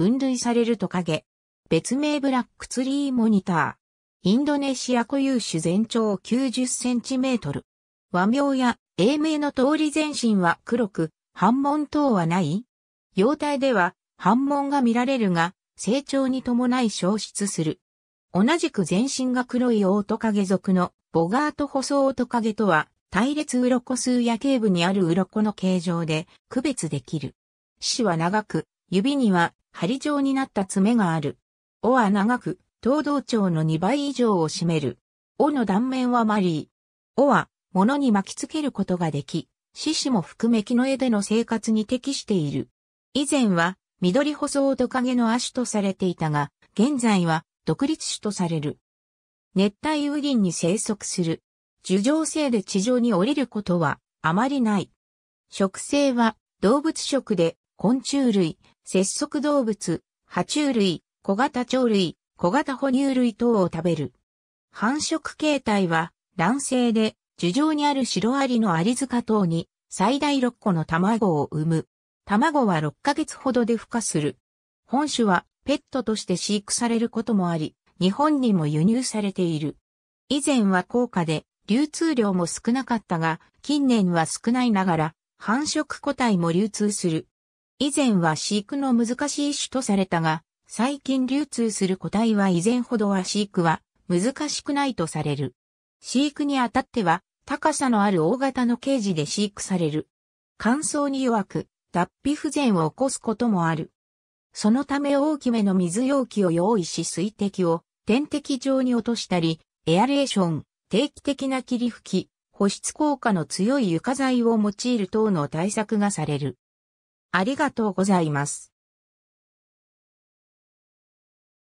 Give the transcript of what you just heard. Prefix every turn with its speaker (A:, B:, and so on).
A: 分類されるトカゲ。別名ブラックツリーモニター。インドネシア固有種全長90センチメートル。和名や英名の通り全身は黒く、反門等はない幼体では反門が見られるが、成長に伴い消失する。同じく全身が黒いオオトカゲ属のボガート細オオトカゲとは、対列鱗数や頸部にある鱗の形状で区別できる。死は長く、指には針状になった爪がある。尾は長く、東道長の2倍以上を占める。尾の断面はマリー。尾は、物に巻きつけることができ、獅子も含め木の絵での生活に適している。以前は、緑細トカゲの亜種とされていたが、現在は、独立種とされる。熱帯雨林に生息する。樹状性で地上に降りることは、あまりない。植生は、動物食で、昆虫類、節足動物、爬虫類、小型鳥類、小型哺乳類等を食べる。繁殖形態は、卵性で、樹上にある白アリのアリ塚等に、最大6個の卵を産む。卵は6ヶ月ほどで孵化する。本種は、ペットとして飼育されることもあり、日本にも輸入されている。以前は高価で、流通量も少なかったが、近年は少ないながら、繁殖個体も流通する。以前は飼育の難しい種とされたが、最近流通する個体は以前ほどは飼育は難しくないとされる。飼育にあたっては、高さのある大型のケージで飼育される。乾燥に弱く、脱皮不全を起こすこともある。そのため大きめの水容器を用意し水滴を点滴状に落としたり、エアレーション、定期的な霧吹き、保湿効果の強い床材を用いる等の対策がされる。ありがとうございます。